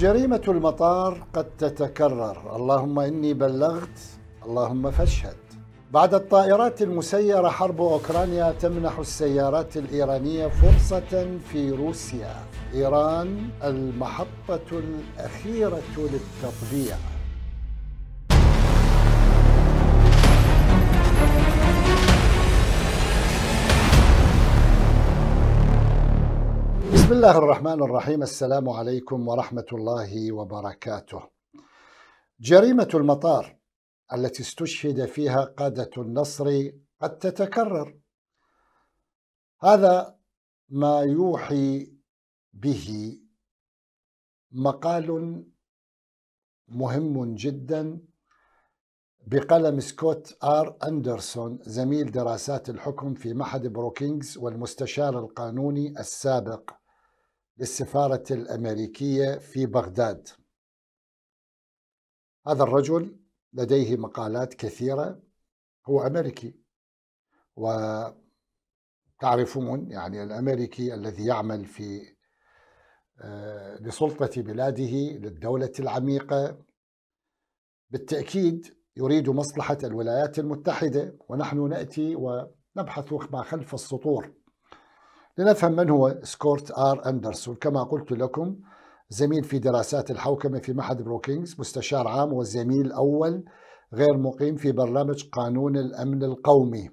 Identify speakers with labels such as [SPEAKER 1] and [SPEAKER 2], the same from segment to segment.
[SPEAKER 1] جريمة المطار قد تتكرر اللهم إني بلغت اللهم فاشهد بعد الطائرات المسيرة حرب أوكرانيا تمنح السيارات الإيرانية فرصة في روسيا إيران المحطة الأخيرة للتطبيع بسم الله الرحمن الرحيم السلام عليكم ورحمة الله وبركاته جريمة المطار التي استشهد فيها قادة النصر قد تتكرر هذا ما يوحي به مقال مهم جدا بقلم سكوت آر أندرسون زميل دراسات الحكم في معهد بروكينجز والمستشار القانوني السابق للسفارة الأمريكية في بغداد هذا الرجل لديه مقالات كثيرة هو أمريكي وتعرفون يعني الأمريكي الذي يعمل في آه، لسلطة بلاده للدولة العميقة بالتأكيد يريد مصلحة الولايات المتحدة ونحن نأتي ونبحث ما خلف السطور لنفهم من هو سكورت آر أندرسون كما قلت لكم زميل في دراسات الحوكمة في معهد بروكينغز مستشار عام والزميل الأول غير مقيم في برنامج قانون الأمن القومي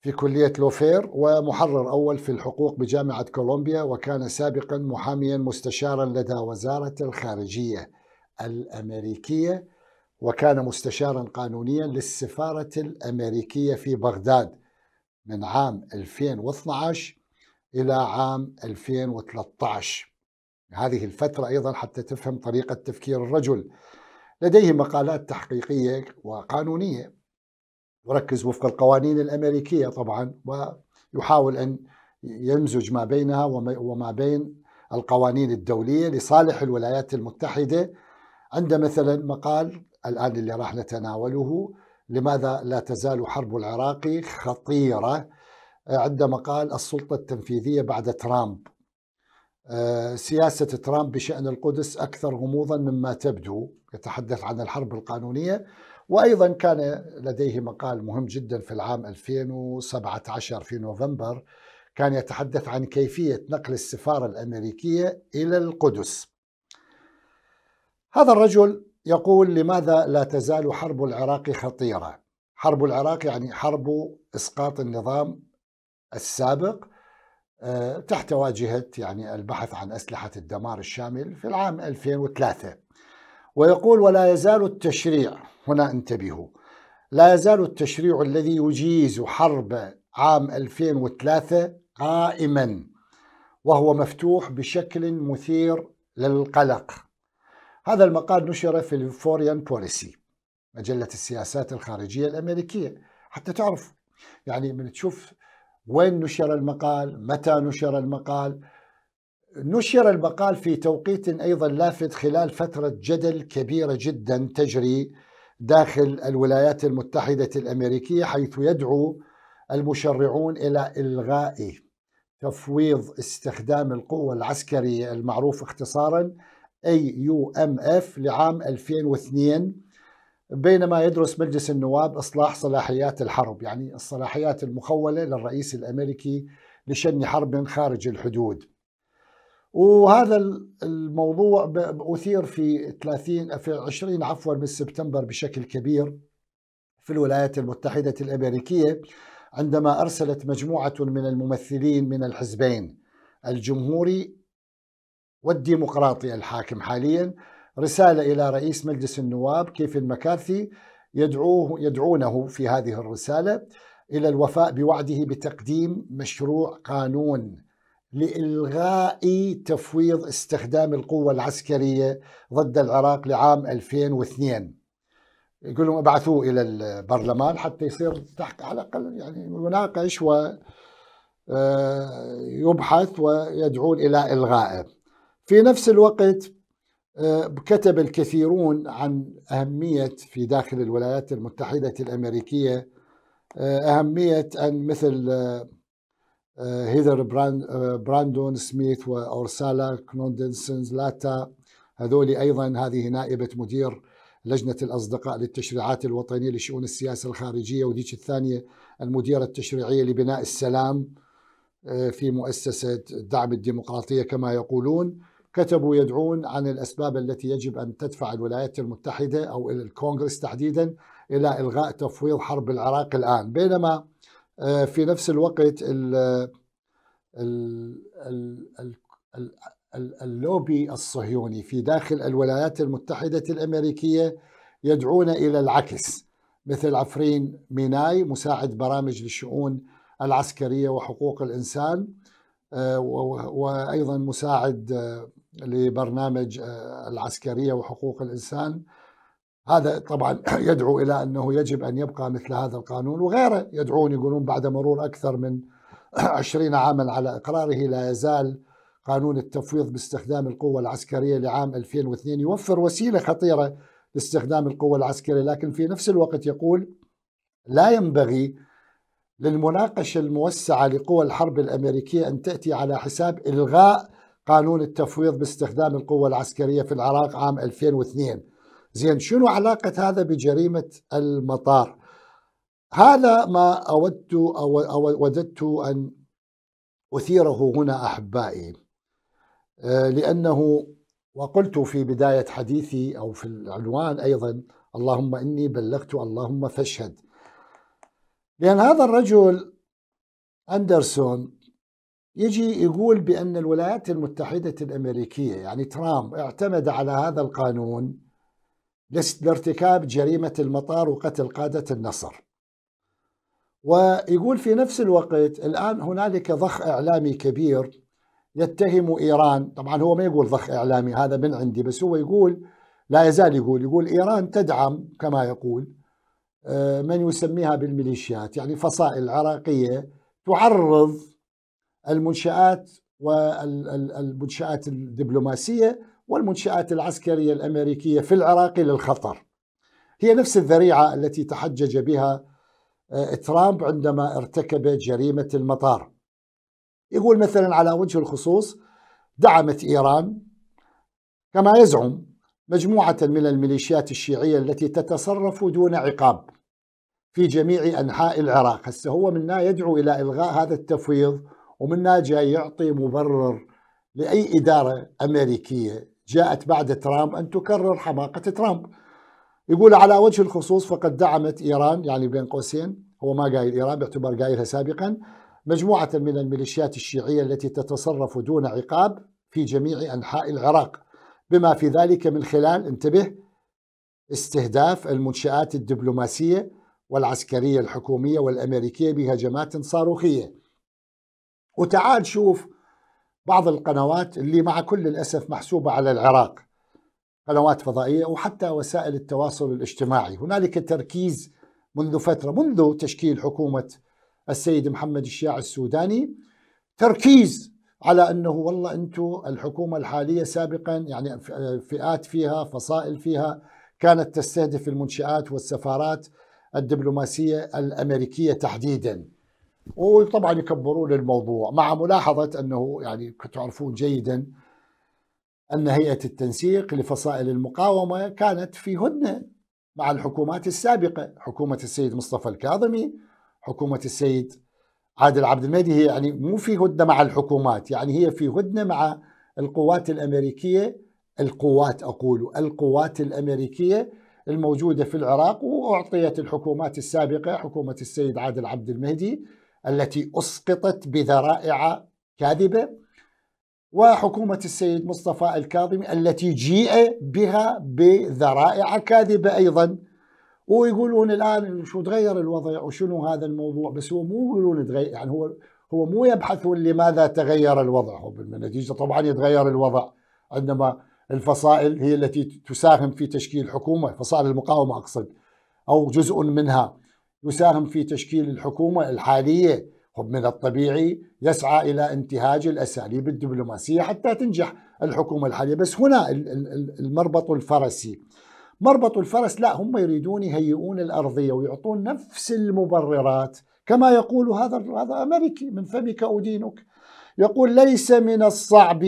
[SPEAKER 1] في كلية لوفير ومحرر أول في الحقوق بجامعة كولومبيا وكان سابقا محاميا مستشارا لدى وزارة الخارجية الأمريكية وكان مستشارا قانونيا للسفارة الأمريكية في بغداد من عام 2012 إلى عام 2013 هذه الفترة أيضا حتى تفهم طريقة تفكير الرجل لديه مقالات تحقيقية وقانونية يركز وفق القوانين الأمريكية طبعا ويحاول أن يمزج ما بينها وما بين القوانين الدولية لصالح الولايات المتحدة عند مثلا مقال الآن اللي راح نتناوله لماذا لا تزال حرب العراق خطيرة آه، عندما قال السلطة التنفيذية بعد ترامب آه، سياسة ترامب بشأن القدس أكثر غموضا مما تبدو يتحدث عن الحرب القانونية وأيضا كان لديه مقال مهم جدا في العام 2017 في نوفمبر كان يتحدث عن كيفية نقل السفارة الأمريكية إلى القدس هذا الرجل يقول لماذا لا تزال حرب العراق خطيرة حرب العراق يعني حرب إسقاط النظام السابق آه، تحت واجهة يعني البحث عن أسلحة الدمار الشامل في العام 2003 ويقول ولا يزال التشريع هنا انتبهوا لا يزال التشريع الذي يجيز حرب عام 2003 قائما وهو مفتوح بشكل مثير للقلق هذا المقال نشر في الفوريان بوليسي مجلة السياسات الخارجية الأمريكية حتى تعرف يعني من تشوف وين نشر المقال متى نشر المقال نشر المقال في توقيت أيضا لافت خلال فترة جدل كبيرة جدا تجري داخل الولايات المتحدة الأمريكية حيث يدعو المشرعون إلى إلغاء تفويض استخدام القوة العسكرية المعروف اختصارا اي يو ام اف لعام 2002 بينما يدرس مجلس النواب اصلاح صلاحيات الحرب يعني الصلاحيات المخوله للرئيس الامريكي لشن حرب خارج الحدود وهذا الموضوع اثير في 30 في 20 عفوا من سبتمبر بشكل كبير في الولايات المتحده الامريكيه عندما ارسلت مجموعه من الممثلين من الحزبين الجمهوري والديمقراطي الحاكم حاليا رسالة إلى رئيس مجلس النواب كيفن مكارثي يدعوه يدعونه في هذه الرسالة إلى الوفاء بوعده بتقديم مشروع قانون لإلغاء تفويض استخدام القوة العسكرية ضد العراق لعام 2002 يقول لهم ابعثوه إلى البرلمان حتى يصير تحت على الأقل يعني يناقش و آه، يبحث ويدعون إلى إلغائه في نفس الوقت آه، كتب الكثيرون عن أهمية في داخل الولايات المتحدة الأمريكية آه، أهمية أن مثل آه، هيذر براندون سميث وأورسالا كنوندنسنز لاتا هذول أيضا هذه نائبة مدير لجنة الأصدقاء للتشريعات الوطنية لشؤون السياسة الخارجية وديك الثانية المديرة التشريعية لبناء السلام في مؤسسة دعم الديمقراطية كما يقولون كتبوا يدعون عن الأسباب التي يجب أن تدفع الولايات المتحدة أو الكونغرس تحديدا إلى إلغاء تفويض حرب العراق الآن بينما آه، في نفس الوقت الـ الـ الـ الـ اللوبي الصهيوني في داخل الولايات المتحدة الأمريكية يدعون إلى العكس مثل عفرين ميناي مساعد برامج للشؤون العسكرية وحقوق الإنسان آه، وأيضا مساعد آه، لبرنامج آه، العسكريه وحقوق الانسان هذا طبعا يدعو الى انه يجب ان يبقى مثل هذا القانون وغيره يدعون يقولون بعد مرور اكثر من عشرين عاما على اقراره لا يزال قانون التفويض باستخدام القوه العسكريه لعام 2002 يوفر وسيله خطيره لاستخدام القوه العسكريه لكن في نفس الوقت يقول لا ينبغي للمناقشه الموسعه لقوى الحرب الامريكيه ان تاتي على حساب الغاء قانون التفويض باستخدام القوة العسكرية في العراق عام 2002 زين شنو علاقة هذا بجريمة المطار هذا ما أودت أو, أو وددت أن أثيره هنا أحبائي آه، لأنه وقلت في بداية حديثي أو في العنوان أيضا اللهم إني بلغت اللهم فاشهد لأن هذا الرجل أندرسون يجي يقول بأن الولايات المتحدة الأمريكية يعني ترامب اعتمد على هذا القانون لارتكاب جريمة المطار وقتل قادة النصر ويقول في نفس الوقت الآن هنالك ضخ إعلامي كبير يتهم إيران طبعا هو ما يقول ضخ إعلامي هذا من عندي بس هو يقول لا يزال يقول يقول إيران تدعم كما يقول آه، من يسميها بالميليشيات يعني فصائل عراقية تعرض المنشآت والمنشآت الدبلوماسية والمنشآت العسكرية الأمريكية في العراق للخطر هي نفس الذريعة التي تحجج بها آه، ترامب عندما ارتكب جريمة المطار يقول مثلا على وجه الخصوص دعمت إيران كما يزعم مجموعة من الميليشيات الشيعية التي تتصرف دون عقاب في جميع أنحاء العراق هسه هو منا يدعو إلى إلغاء هذا التفويض ومنها جاي يعطي مبرر لأي إدارة أمريكية جاءت بعد ترامب أن تكرر حماقة ترامب يقول على وجه الخصوص فقد دعمت إيران يعني بين قوسين هو ما قايل إيران باعتبار قايلها سابقا مجموعة من الميليشيات الشيعية التي تتصرف دون عقاب في جميع أنحاء العراق بما في ذلك من خلال انتبه استهداف المنشآت الدبلوماسية والعسكرية الحكومية والأمريكية بهجمات صاروخية وتعال شوف بعض القنوات اللي مع كل الأسف محسوبة على العراق قنوات فضائية وحتى وسائل التواصل الاجتماعي هنالك تركيز منذ فترة منذ تشكيل حكومة السيد محمد الشياع السوداني تركيز على أنه والله أنتم الحكومة الحالية سابقا يعني فئات فيها فصائل فيها كانت تستهدف المنشآت والسفارات الدبلوماسية الأمريكية تحديداً وطبعا يكبرون الموضوع مع ملاحظة أنه يعني تعرفون جيدا أن هيئة التنسيق لفصائل المقاومة كانت في هدنة مع الحكومات السابقة حكومة السيد مصطفى الكاظمي حكومة السيد عادل عبد المهدي هي يعني مو في هدنة مع الحكومات يعني هي في هدنة مع القوات الأمريكية القوات أقول القوات الأمريكية الموجودة في العراق وأعطيت الحكومات السابقة حكومة السيد عادل عبد المهدي التي أسقطت بذرائع كاذبة وحكومة السيد مصطفى الكاظمي التي جيء بها بذرائع كاذبة أيضا ويقولون الآن شو تغير الوضع وشنو هذا الموضوع بس هو مو يقولون تغير يعني هو هو مو يبحثون لماذا تغير الوضع هو بالنتيجة طبعا يتغير الوضع عندما الفصائل هي التي تساهم في تشكيل حكومة فصائل المقاومة أقصد أو جزء منها يساهم في تشكيل الحكومة الحالية من الطبيعي يسعى إلى انتهاج الأساليب الدبلوماسية حتى تنجح الحكومة الحالية بس هنا المربط الفرسي مربط الفرس لا هم يريدون يهيئون الأرضية ويعطون نفس المبررات كما يقول هذا هذا أمريكي من فمك أدينك يقول ليس من الصعب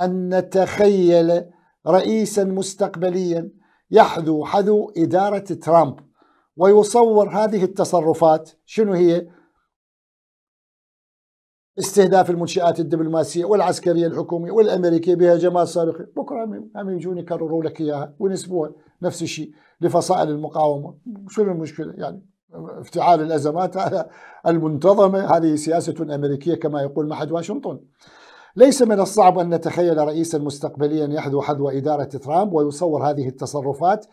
[SPEAKER 1] أن نتخيل رئيسا مستقبليا يحذو حذو إدارة ترامب ويصور هذه التصرفات شنو هي استهداف المنشآت الدبلوماسية والعسكرية الحكومية والأمريكية بها جمال صاروخية بكرة هم يجون يكرروا لك إياها ونسبوها نفس الشيء لفصائل المقاومة شنو المشكلة يعني افتعال الأزمات المنتظمة هذه سياسة أمريكية كما يقول معهد واشنطن ليس من الصعب أن نتخيل رئيسا مستقبليا يحذو حذو إدارة ترامب ويصور هذه التصرفات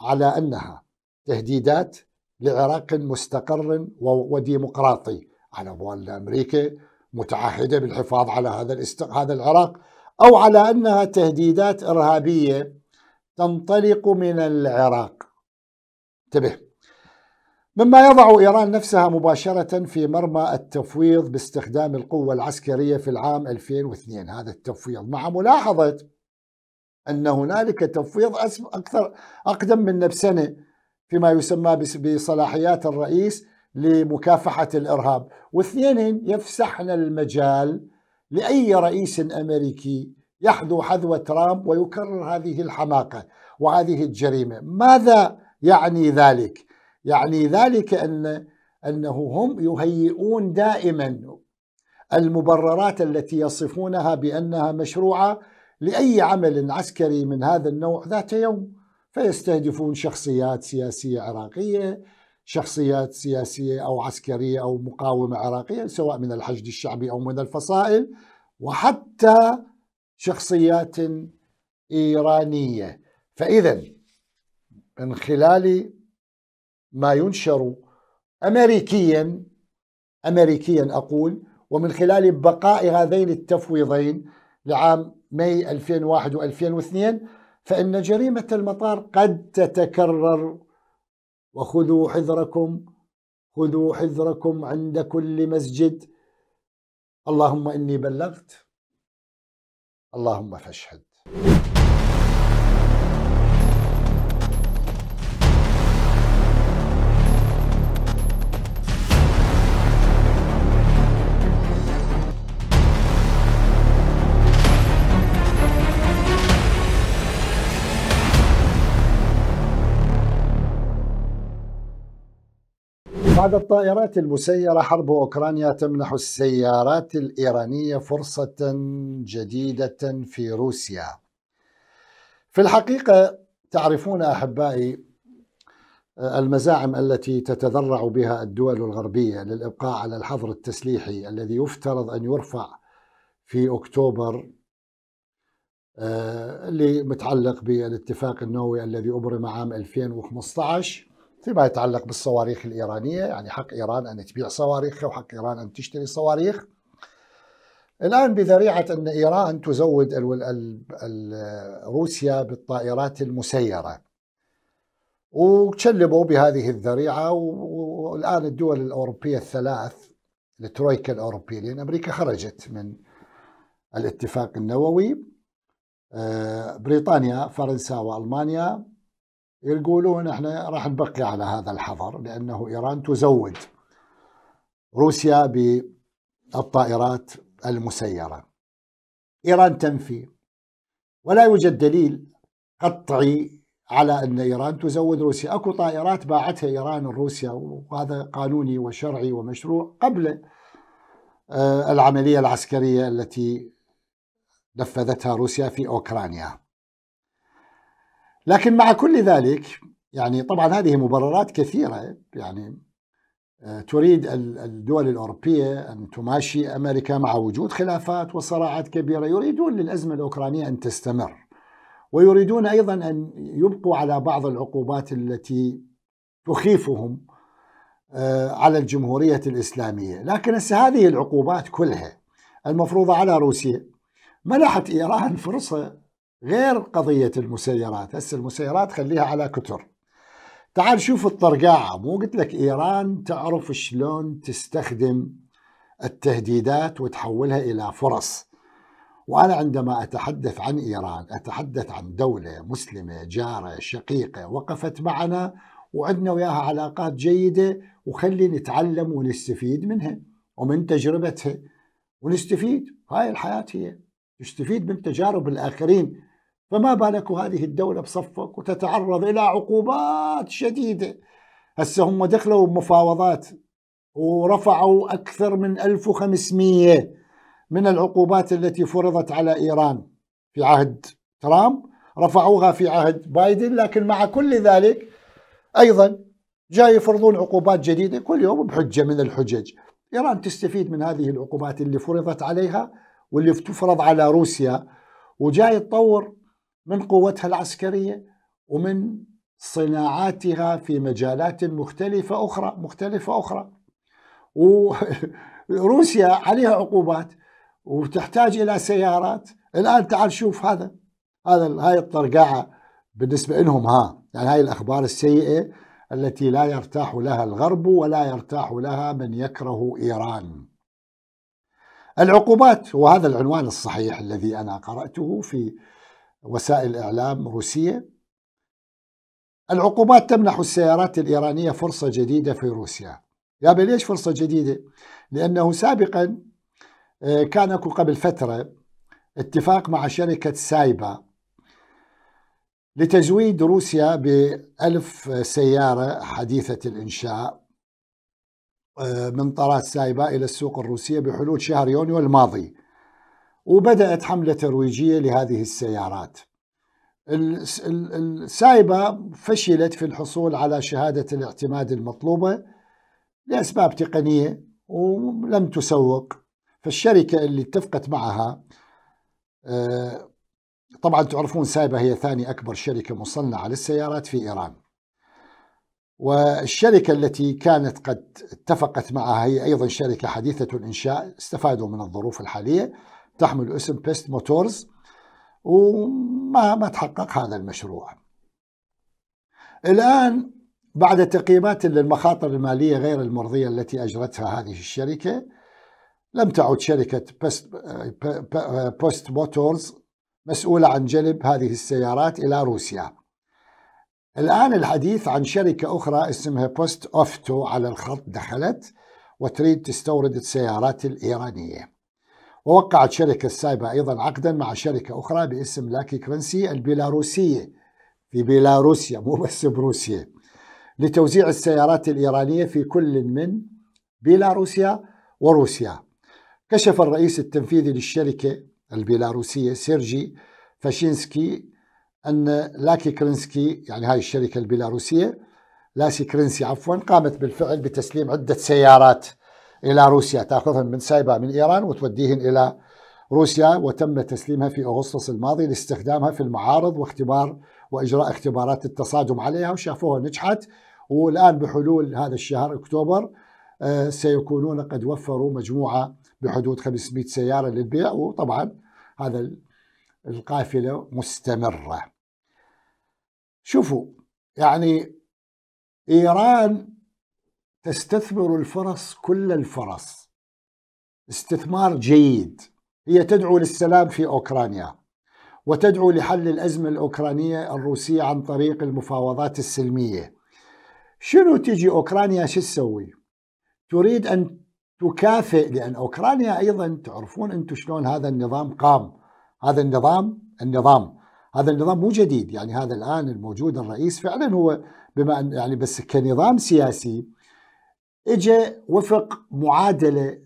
[SPEAKER 1] على أنها تهديدات لعراق مستقر وديمقراطي على عنوان امريكا متعهده بالحفاظ على هذا هذا العراق او على انها تهديدات ارهابيه تنطلق من العراق انتبه مما يضع ايران نفسها مباشره في مرمى التفويض باستخدام القوه العسكريه في العام 2002 هذا التفويض مع ملاحظه ان هنالك تفويض اكثر اقدم منه بسنه فيما يسمى بصلاحيات الرئيس لمكافحة الإرهاب واثنين يفسحنا المجال لأي رئيس أمريكي يحذو حذو ترامب ويكرر هذه الحماقة وهذه الجريمة ماذا يعني ذلك؟ يعني ذلك أن أنه هم يهيئون دائما المبررات التي يصفونها بأنها مشروعة لأي عمل عسكري من هذا النوع ذات يوم فيستهدفون شخصيات سياسية عراقية شخصيات سياسية أو عسكرية أو مقاومة عراقية سواء من الحشد الشعبي أو من الفصائل وحتى شخصيات إيرانية فإذا من خلال ما ينشر أمريكيا أمريكيا أقول ومن خلال بقاء هذين التفويضين لعام ماي 2001 و2002 فإن جريمة المطار قد تتكرر وخذوا حذركم خذوا حذركم عند كل مسجد اللهم إني بلغت اللهم فاشهد بعد الطائرات المسيرة حرب أوكرانيا تمنح السيارات الإيرانية فرصة جديدة في روسيا في الحقيقة تعرفون أحبائي المزاعم التي تتذرع بها الدول الغربية للإبقاء على الحظر التسليحي الذي يفترض أن يرفع في أكتوبر اللي آه، متعلق بالاتفاق النووي الذي أبرم عام 2015 فيما يتعلق بالصواريخ الإيرانية يعني حق إيران أن تبيع صواريخها وحق إيران أن تشتري صواريخ الآن بذريعة أن إيران تزود روسيا بالطائرات المسيرة وتشلبوا بهذه الذريعة والآن الدول الأوروبية الثلاث الترويكا الأوروبية لأن أمريكا خرجت من الاتفاق النووي آه، بريطانيا فرنسا وألمانيا يقولون احنا راح نبقي على هذا الحظر لانه ايران تزود روسيا بالطائرات المسيره. ايران تنفي ولا يوجد دليل قطعي على ان ايران تزود روسيا، اكو طائرات باعتها ايران لروسيا وهذا قانوني وشرعي ومشروع قبل آه، العمليه العسكريه التي نفذتها روسيا في اوكرانيا. لكن مع كل ذلك يعني طبعا هذه مبررات كثيرة يعني آه، تريد الدول الأوروبية أن تماشي أمريكا مع وجود خلافات وصراعات كبيرة يريدون للأزمة الأوكرانية أن تستمر ويريدون أيضا أن يبقوا على بعض العقوبات التي تخيفهم آه، على الجمهورية الإسلامية لكن هذه العقوبات كلها المفروضة على روسيا منحت إيران فرصة غير قضية المسيرات هس المسيرات خليها على كتر تعال شوف الطرقاعة مو قلت لك إيران تعرف شلون تستخدم التهديدات وتحولها إلى فرص وأنا عندما أتحدث عن إيران أتحدث عن دولة مسلمة جارة شقيقة وقفت معنا وعندنا وياها علاقات جيدة وخلي نتعلم ونستفيد منها ومن تجربتها ونستفيد هاي الحياة هي تستفيد من تجارب الآخرين فما بالك هذه الدولة بصفك وتتعرض إلى عقوبات شديدة هسه هم دخلوا بمفاوضات ورفعوا أكثر من 1500 من العقوبات التي فرضت على إيران في عهد ترامب رفعوها في عهد بايدن لكن مع كل ذلك أيضا جاي يفرضون عقوبات جديدة كل يوم بحجة من الحجج إيران تستفيد من هذه العقوبات اللي فرضت عليها واللي تفرض على روسيا وجاي تطور من قوتها العسكرية ومن صناعاتها في مجالات مختلفة أخرى مختلفة أخرى وروسيا عليها عقوبات وتحتاج إلى سيارات الآن تعال شوف هذا هذا هاي الطرقعة بالنسبة لهم ها يعني هاي الأخبار السيئة التي لا يرتاح لها الغرب ولا يرتاح لها من يكره إيران العقوبات وهذا العنوان الصحيح الذي أنا قرأته في وسائل إعلام روسية العقوبات تمنح السيارات الإيرانية فرصة جديدة في روسيا يا ليش فرصة جديدة؟ لأنه سابقا آه، كان أكو قبل فترة اتفاق مع شركة سايبا لتزويد روسيا بألف سيارة حديثة الإنشاء آه، من طراز سايبا إلى السوق الروسية بحلول شهر يونيو الماضي وبدأت حملة ترويجية لهذه السيارات السايبة فشلت في الحصول على شهادة الاعتماد المطلوبة لأسباب تقنية ولم تسوق فالشركة اللي اتفقت معها آه، طبعا تعرفون سايبة هي ثاني أكبر شركة مصنعة للسيارات في إيران والشركة التي كانت قد اتفقت معها هي أيضا شركة حديثة الإنشاء استفادوا من الظروف الحالية تحمل اسم بيست موتورز وما ما تحقق هذا المشروع الآن بعد تقييمات للمخاطر المالية غير المرضية التي أجرتها هذه الشركة لم تعد شركة بوست موتورز مسؤولة عن جلب هذه السيارات إلى روسيا الآن الحديث عن شركة أخرى اسمها بوست أوفتو على الخط دخلت وتريد تستورد السيارات الإيرانية ووقعت شركة سايبا أيضا عقدا مع شركة أخرى باسم لاكي كرنسي البيلاروسية في بيلاروسيا مو بس بروسيا لتوزيع السيارات الإيرانية في كل من بيلاروسيا وروسيا كشف الرئيس التنفيذي للشركة البيلاروسية سيرجي فاشينسكي أن لاكي كرنسكي يعني هاي الشركة البيلاروسية لاسي كرنسي عفوا قامت بالفعل بتسليم عدة سيارات إلى روسيا تأخذهم من سايبا من إيران وتوديهن إلى روسيا وتم تسليمها في أغسطس الماضي لاستخدامها في المعارض واختبار وإجراء اختبارات التصادم عليها وشافوها نجحت والآن بحلول هذا الشهر أكتوبر آه، سيكونون قد وفروا مجموعة بحدود 500 سيارة للبيع وطبعا هذا القافلة مستمرة شوفوا يعني إيران تستثمر الفرص كل الفرص استثمار جيد هي تدعو للسلام في أوكرانيا وتدعو لحل الأزمة الأوكرانية الروسية عن طريق المفاوضات السلمية شنو تجي أوكرانيا شو تسوي تريد أن تكافئ لأن أوكرانيا أيضا تعرفون أنتم شلون هذا النظام قام هذا النظام النظام هذا النظام مو جديد يعني هذا الآن الموجود الرئيس فعلا هو بما أن يعني بس كنظام سياسي اجى وفق معادله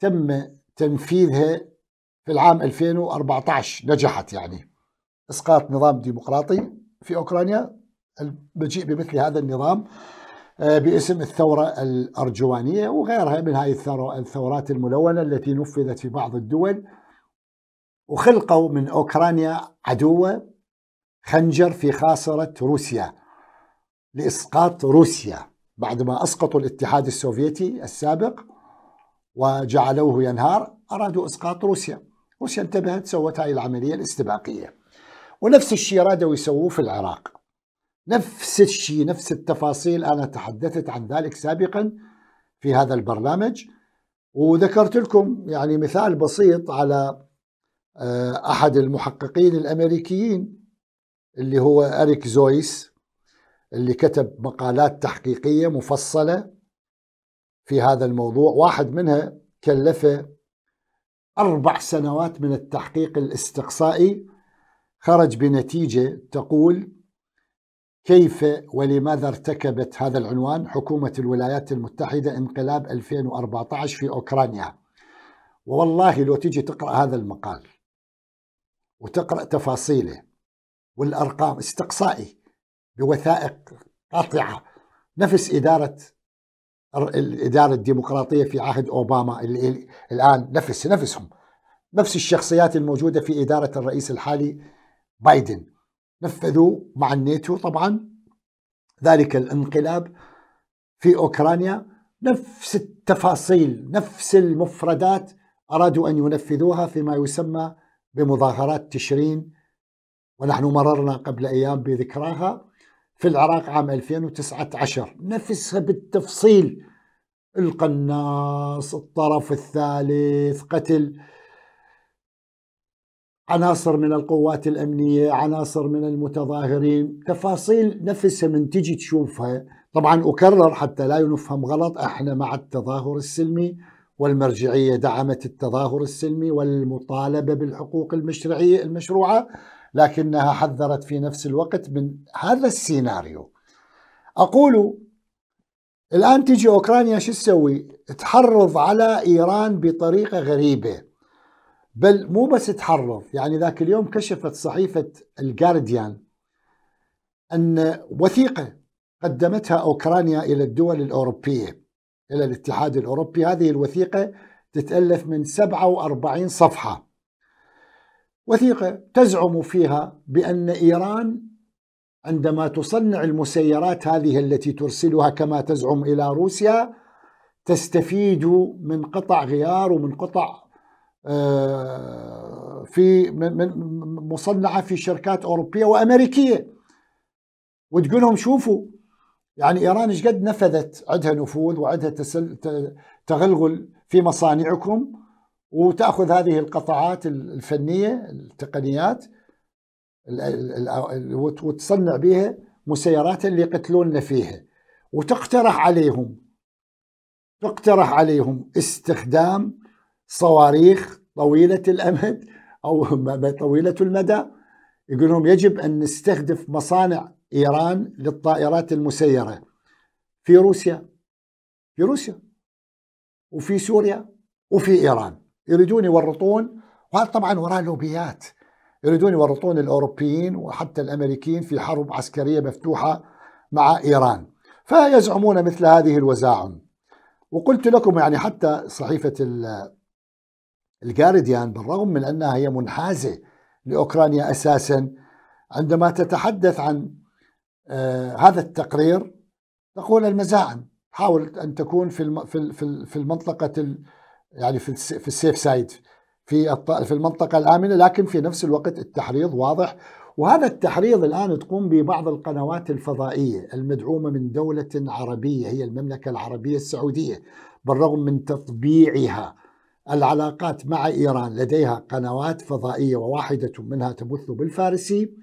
[SPEAKER 1] تم تنفيذها في العام 2014 نجحت يعني اسقاط نظام ديمقراطي في اوكرانيا المجيء بمثل هذا النظام آه، باسم الثورة الأرجوانية وغيرها من هذه الثورات الملونة التي نفذت في بعض الدول وخلقوا من أوكرانيا عدوة خنجر في خاصرة روسيا لإسقاط روسيا بعد ما أسقطوا الاتحاد السوفيتي السابق وجعلوه ينهار أرادوا إسقاط روسيا روسيا انتبهت سوت هاي العملية الاستباقية ونفس الشيء رادوا يسووه في العراق نفس الشيء نفس التفاصيل أنا تحدثت عن ذلك سابقا في هذا البرنامج وذكرت لكم يعني مثال بسيط على آه، أحد المحققين الأمريكيين اللي هو أريك زويس اللي كتب مقالات تحقيقية مفصلة في هذا الموضوع واحد منها كلفه أربع سنوات من التحقيق الاستقصائي خرج بنتيجة تقول كيف ولماذا ارتكبت هذا العنوان حكومة الولايات المتحدة انقلاب 2014 في أوكرانيا والله لو تيجي تقرأ هذا المقال وتقرأ تفاصيله والأرقام استقصائي بوثائق قاطعه نفس اداره الاداره الديمقراطيه في عهد اوباما اللي الان نفس نفسهم نفس الشخصيات الموجوده في اداره الرئيس الحالي بايدن نفذوا مع الناتو طبعا ذلك الانقلاب في اوكرانيا نفس التفاصيل نفس المفردات ارادوا ان ينفذوها فيما يسمى بمظاهرات تشرين ونحن مررنا قبل ايام بذكراها في العراق عام 2019 نفسها بالتفصيل القناص الطرف الثالث قتل عناصر من القوات الأمنية عناصر من المتظاهرين تفاصيل نفسها من تجي تشوفها طبعا أكرر حتى لا نفهم غلط احنا مع التظاهر السلمي والمرجعية دعمت التظاهر السلمي والمطالبة بالحقوق المشرعية المشروعة لكنها حذرت في نفس الوقت من هذا السيناريو أقول الآن تجي أوكرانيا شو تسوي تحرض على إيران بطريقة غريبة بل مو بس تحرض يعني ذاك اليوم كشفت صحيفة الجارديان أن وثيقة قدمتها أوكرانيا إلى الدول الأوروبية إلى الاتحاد الأوروبي هذه الوثيقة تتألف من 47 صفحة وثيقة تزعم فيها بأن إيران عندما تصنع المسيرات هذه التي ترسلها كما تزعم إلى روسيا تستفيد من قطع غيار ومن قطع آه، في مصنعة في شركات أوروبية وأمريكية وتقول لهم شوفوا يعني إيران ايش قد نفذت عندها نفوذ وعندها تغلغل في مصانعكم وتاخذ هذه القطاعات الفنيه التقنيات وتصنع بها مسيرات اللي يقتلوننا فيها وتقترح عليهم تقترح عليهم استخدام صواريخ طويله الامد او طويله المدى يقولون يجب ان نستهدف مصانع ايران للطائرات المسيره في روسيا في روسيا وفي سوريا وفي ايران يريدون يورطون وهذا طبعا وراه لوبيات يريدون يورطون الاوروبيين وحتى الامريكيين في حرب عسكريه مفتوحه مع ايران فيزعمون مثل هذه الوزاعم وقلت لكم يعني حتى صحيفه الجارديان بالرغم من انها هي منحازه لاوكرانيا اساسا عندما تتحدث عن آه، هذا التقرير تقول المزاعم حاول ان تكون في في في المنطقه يعني في في السيف سايد في في المنطقه الامنه لكن في نفس الوقت التحريض واضح وهذا التحريض الان تقوم ببعض القنوات الفضائيه المدعومه من دوله عربيه هي المملكه العربيه السعوديه بالرغم من تطبيعها العلاقات مع ايران لديها قنوات فضائيه وواحده منها تبث بالفارسي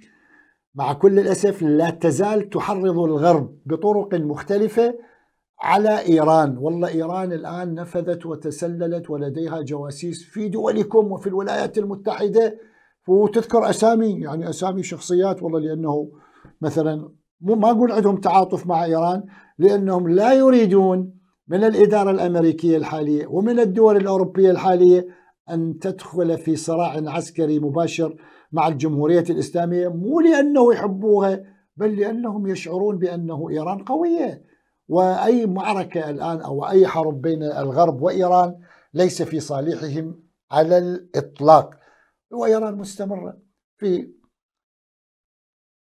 [SPEAKER 1] مع كل الاسف لا تزال تحرض الغرب بطرق مختلفه على إيران والله إيران الآن نفذت وتسللت ولديها جواسيس في دولكم وفي الولايات المتحدة وتذكر أسامي يعني أسامي شخصيات والله لأنه مثلا ما أقول عندهم تعاطف مع إيران لأنهم لا يريدون من الإدارة الأمريكية الحالية ومن الدول الأوروبية الحالية أن تدخل في صراع عسكري مباشر مع الجمهورية الإسلامية مو لأنه يحبوها بل لأنهم يشعرون بأنه إيران قوية واي معركه الان او اي حرب بين الغرب وايران ليس في صالحهم على الاطلاق وايران مستمره في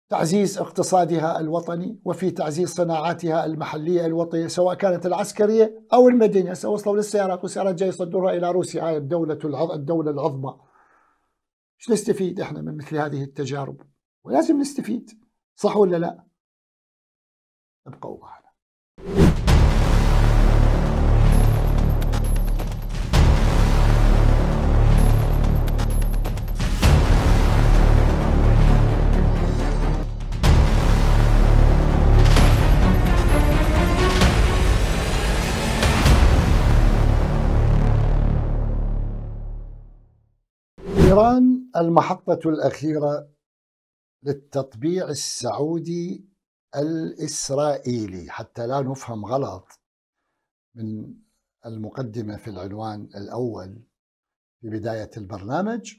[SPEAKER 1] تعزيز اقتصادها الوطني وفي تعزيز صناعاتها المحليه الوطنيه سواء كانت العسكريه او المدنيه هسه وصلوا للسيارات والسيارات جاي يصدرها الى روسيا هاي الدوله الدوله العظمى شو نستفيد احنا من مثل هذه التجارب ولازم نستفيد صح ولا لا ابقوا واحد إيران المحطة الأخيرة للتطبيع السعودي الإسرائيلي حتى لا نفهم غلط من المقدمة في العنوان الأول في بداية البرنامج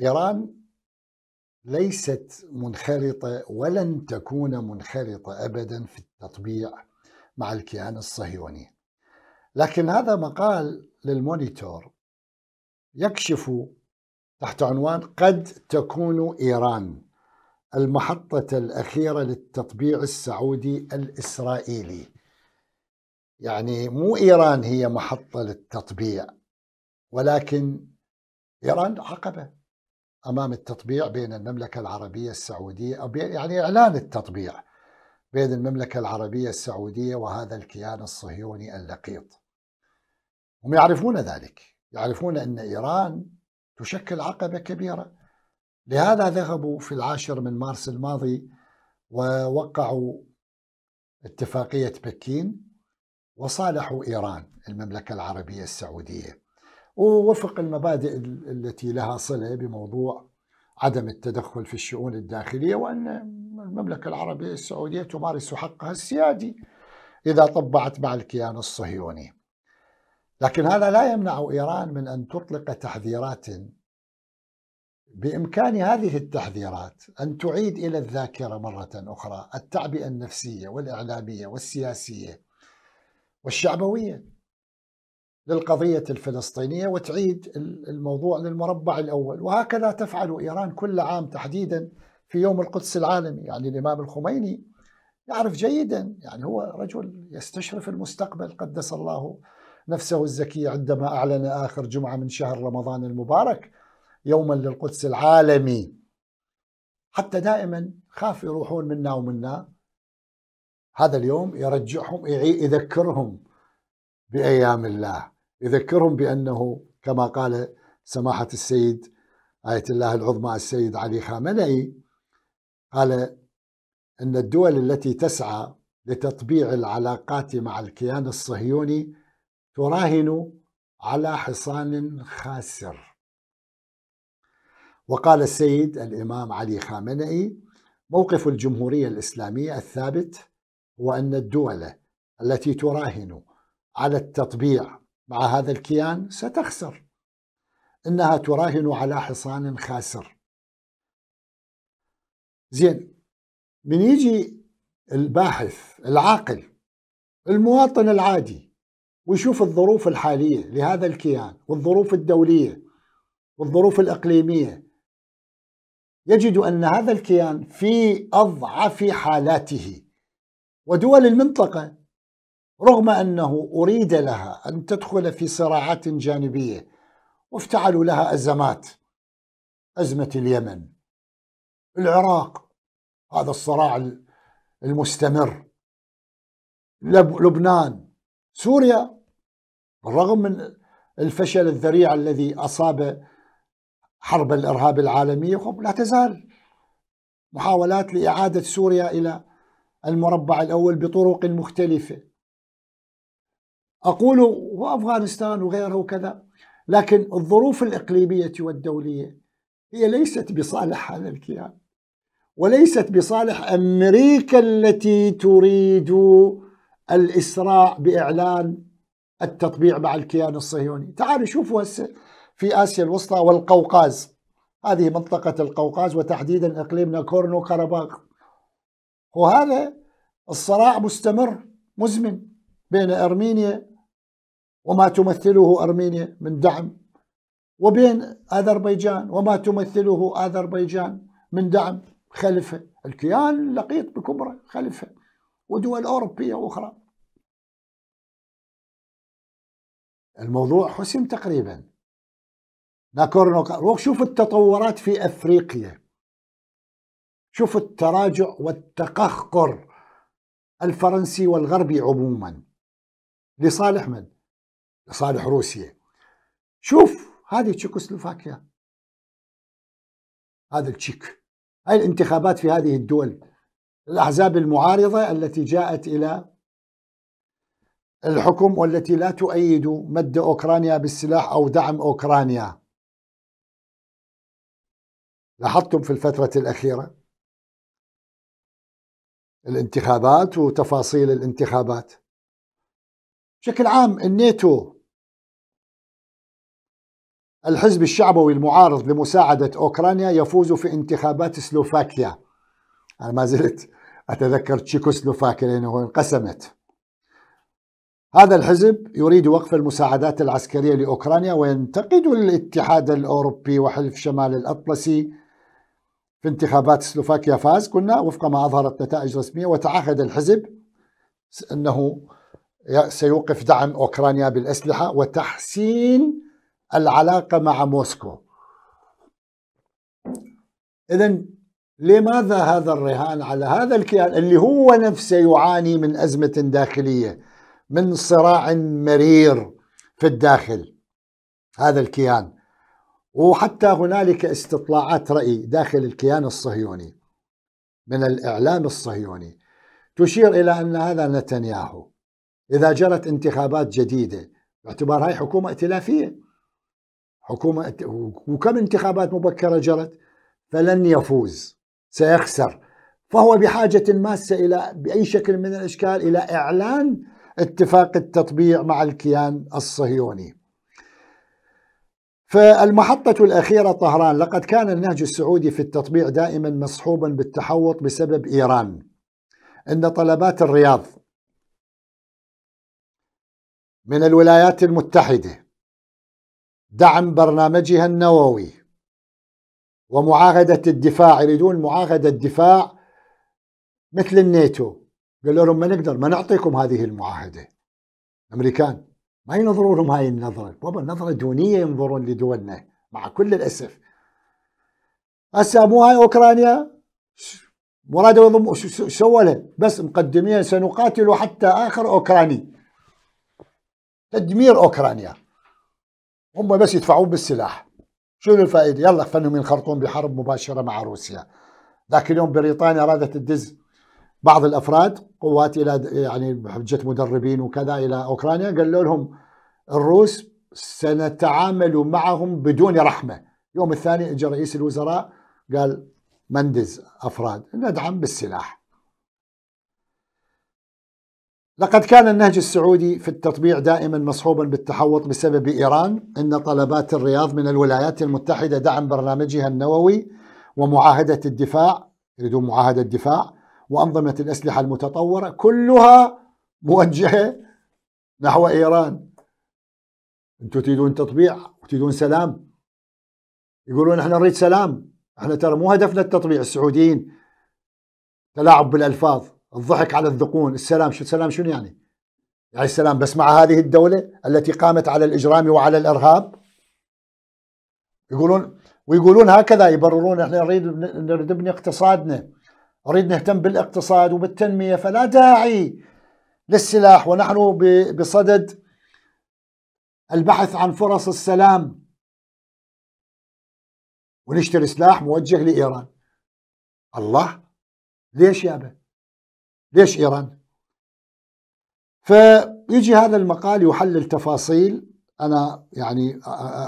[SPEAKER 1] إيران ليست منخرطة ولن تكون منخرطة أبدا في التطبيع مع الكيان الصهيوني لكن هذا مقال للمونيتور يكشف تحت عنوان قد تكون إيران المحطة الأخيرة للتطبيع السعودي الإسرائيلي يعني مو إيران هي محطة للتطبيع ولكن إيران عقبة أمام التطبيع بين المملكة العربية السعودية أو يعني إعلان التطبيع بين المملكة العربية السعودية وهذا الكيان الصهيوني اللقيط هم يعرفون ذلك يعرفون أن إيران تشكل عقبة كبيرة لهذا ذهبوا في العاشر من مارس الماضي ووقعوا اتفاقية بكين وصالحوا إيران المملكة العربية السعودية ووفق المبادئ التي لها صلة بموضوع عدم التدخل في الشؤون الداخلية وأن المملكة العربية السعودية تمارس حقها السيادي إذا طبعت مع الكيان الصهيوني لكن هذا لا يمنع إيران من أن تطلق تحذيرات بإمكان هذه التحذيرات أن تعيد إلى الذاكرة مرة أخرى التعبئة النفسية والإعلامية والسياسية والشعبوية للقضية الفلسطينية وتعيد الموضوع للمربع الأول وهكذا تفعل إيران كل عام تحديدا في يوم القدس العالمي يعني الإمام الخميني يعرف جيدا يعني هو رجل يستشرف المستقبل قدس الله نفسه الزكية عندما أعلن آخر جمعة من شهر رمضان المبارك يوما للقدس العالمي حتى دائما خاف يروحون منا ومنا هذا اليوم يرجعهم يذكرهم بأيام الله يذكرهم بأنه كما قال سماحة السيد آية الله العظمى السيد علي خامنئي قال أن الدول التي تسعى لتطبيع العلاقات مع الكيان الصهيوني تراهن على حصان خاسر وقال السيد الإمام علي خامنئي موقف الجمهورية الإسلامية الثابت هو أن الدول التي تراهن على التطبيع مع هذا الكيان ستخسر إنها تراهن على حصان خاسر زين من يجي الباحث العاقل المواطن العادي ويشوف الظروف الحالية لهذا الكيان والظروف الدولية والظروف الإقليمية يجد أن هذا الكيان في أضعف حالاته ودول المنطقة رغم أنه أريد لها أن تدخل في صراعات جانبية وافتعلوا لها أزمات أزمة اليمن العراق هذا الصراع المستمر لبنان سوريا بالرغم من الفشل الذريع الذي أصاب حرب الإرهاب العالمية لا تزال محاولات لإعادة سوريا إلى المربع الأول بطرق مختلفة أقول وأفغانستان وغيره وكذا لكن الظروف الإقليمية والدولية هي ليست بصالح هذا الكيان وليست بصالح أمريكا التي تريد الإسراع بإعلان التطبيع مع الكيان الصهيوني تعالوا شوفوا هسه في آسيا الوسطى والقوقاز هذه منطقة القوقاز وتحديدا إقليم ناكورنو كاراباخ وهذا الصراع مستمر مزمن بين أرمينيا وما تمثله أرمينيا من دعم وبين أذربيجان وما تمثله أذربيجان من دعم خلفه الكيان لقيط بكبره خلفه ودول أوروبية أخرى الموضوع حسم تقريبا ناكورنو شوف التطورات في افريقيا شوف التراجع والتقهقر الفرنسي والغربي عموما لصالح من؟ لصالح روسيا شوف هذه تشيكوسلوفاكيا هذا التشيك هاي الانتخابات في هذه الدول الأحزاب المعارضة التي جاءت إلى الحكم والتي لا تؤيد مد أوكرانيا بالسلاح أو دعم أوكرانيا لاحظتم في الفترة الأخيرة الانتخابات وتفاصيل الانتخابات بشكل عام الناتو الحزب الشعبوي المعارض لمساعدة أوكرانيا يفوز في انتخابات سلوفاكيا أنا ما زلت أتذكر تشيكوسلوفاكيا لأنه انقسمت هذا الحزب يريد وقف المساعدات العسكرية لأوكرانيا وينتقد الاتحاد الأوروبي وحلف شمال الأطلسي في انتخابات سلوفاكيا فاز قلنا وفق ما أظهرت نتائج رسمية وتعهد الحزب أنه سيوقف دعم أوكرانيا بالأسلحة وتحسين العلاقة مع موسكو إذا لماذا هذا الرهان على هذا الكيان اللي هو نفسه يعاني من أزمة داخلية من صراع مرير في الداخل هذا الكيان وحتى هنالك استطلاعات رأي داخل الكيان الصهيوني من الإعلام الصهيوني تشير إلى أن هذا نتنياهو إذا جرت انتخابات جديدة باعتبار هاي حكومة ائتلافية حكومة وكم انتخابات مبكرة جرت فلن يفوز سيخسر فهو بحاجة ماسة إلى بأي شكل من الأشكال إلى إعلان اتفاق التطبيع مع الكيان الصهيوني فالمحطة الأخيرة طهران لقد كان النهج السعودي في التطبيع دائما مصحوبا بالتحوط بسبب إيران أن طلبات الرياض من الولايات المتحدة دعم برنامجها النووي ومعاهدة الدفاع يريدون معاهدة دفاع مثل الناتو قالوا لهم ما نقدر ما نعطيكم هذه المعاهدة أمريكان ما ينظروا لهم هاي النظرة بابا نظرة دونية ينظرون لدولنا مع كل الأسف هسه مو هاي أوكرانيا مرادوا يضموا سووا له بس مقدمين سنقاتل حتى آخر أوكراني تدمير أوكرانيا هم بس يدفعون بالسلاح شنو الفائدة يلا خلهم ينخرطون بحرب مباشرة مع روسيا ذاك اليوم بريطانيا أرادت تدز بعض الافراد قوات الى يعني بحجه مدربين وكذا الى اوكرانيا قالوا لهم الروس سنتعامل معهم بدون رحمه يوم الثاني اجى رئيس الوزراء قال مندز افراد ندعم بالسلاح لقد كان النهج السعودي في التطبيع دائما مصحوبا بالتحوط بسبب ايران ان طلبات الرياض من الولايات المتحده دعم برنامجها النووي ومعاهده الدفاع يريدون معاهده الدفاع وأنظمة الأسلحة المتطورة كلها موجهة نحو إيران أنتم تريدون تطبيع وتريدون سلام يقولون احنا نريد سلام احنا ترى مو هدفنا التطبيع السعوديين تلاعب بالألفاظ الضحك على الذقون السلام شو السلام شنو يعني يعني السلام بس مع هذه الدولة التي قامت على الإجرام وعلى الإرهاب يقولون ويقولون هكذا يبررون احنا نريد نبني اقتصادنا اريد نهتم بالاقتصاد وبالتنمية فلا داعي للسلاح ونحن بصدد البحث عن فرص السلام ونشتري سلاح موجه لإيران الله ليش يابا ليش إيران فيجي هذا المقال يحلل تفاصيل أنا يعني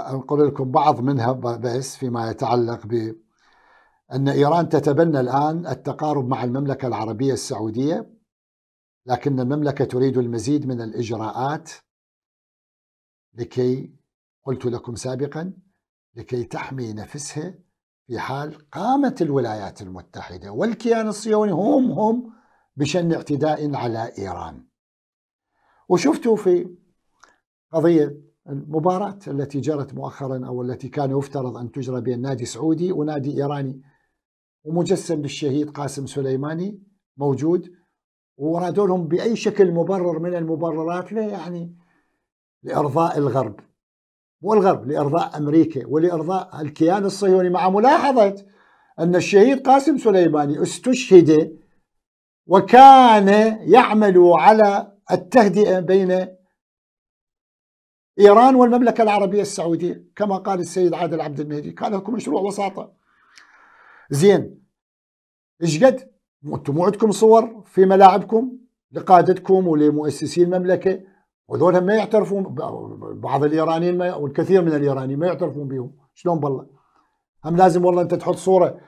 [SPEAKER 1] أنقل لكم بعض منها بس فيما يتعلق ب أن إيران تتبنى الآن التقارب مع المملكة العربية السعودية لكن المملكة تريد المزيد من الإجراءات لكي قلت لكم سابقا لكي تحمي نفسها في حال قامت الولايات المتحدة والكيان الصهيوني هم هم بشن اعتداء على إيران وشفتوا في قضية المباراة التي جرت مؤخرا أو التي كان يفترض أن تجرى بين نادي سعودي ونادي إيراني ومجسم للشهيد قاسم سليماني موجود ورادوا لهم باي شكل مبرر من المبررات له يعني لارضاء الغرب مو الغرب لارضاء امريكا ولارضاء الكيان الصهيوني مع ملاحظه ان الشهيد قاسم سليماني استشهد وكان يعمل على التهدئه بين ايران والمملكه العربيه السعوديه كما قال السيد عادل عبد المهدي كان لكم مشروع وساطه زين ايش قد انتم عندكم صور في ملاعبكم لقادتكم ولمؤسسي المملكه وهذول ما يعترفون بعض الايرانيين ما والكثير من الايرانيين ما يعترفون بهم شلون بالله هم لازم والله انت تحط صوره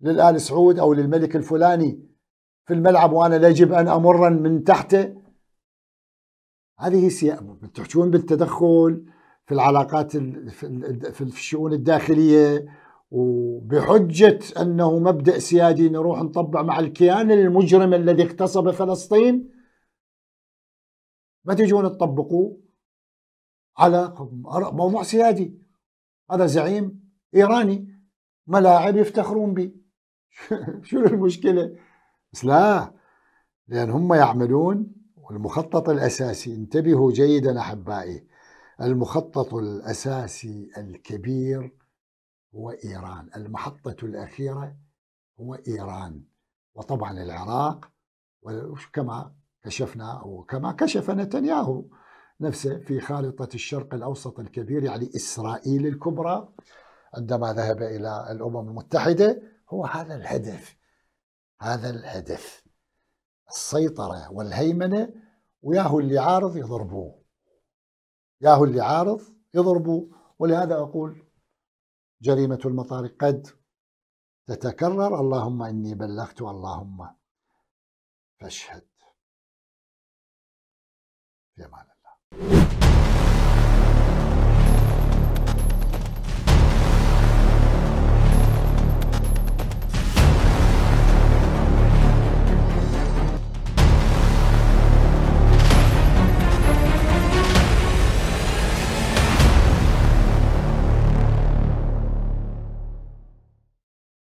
[SPEAKER 1] للال سعود او للملك الفلاني في الملعب وانا لا يجب ان امر من تحته هذه سياسه تحجون بالتدخل في العلاقات في الشؤون الداخليه وبحجة أنه مبدأ سيادي نروح نطبع مع الكيان المجرم الذي اغتصب فلسطين ما تجون تطبقوه على موضوع سيادي هذا زعيم إيراني ملاعب يفتخرون به شو المشكلة بس لا لأن هم يعملون والمخطط الأساسي انتبهوا جيدا أحبائي المخطط الأساسي الكبير هو إيران المحطة الأخيرة هو إيران وطبعا العراق وكما كشفنا وكما كشف نتنياهو نفسه في خارطة الشرق الأوسط الكبير يعني إسرائيل الكبرى عندما ذهب إلى الأمم المتحدة هو هذا الهدف هذا الهدف السيطرة والهيمنة وياهو اللي عارض يضربوه ياهو اللي عارض يضربوه ولهذا أقول جريمة المطار قد تتكرر اللهم إني بلغت اللهم فاشهد في أمان الله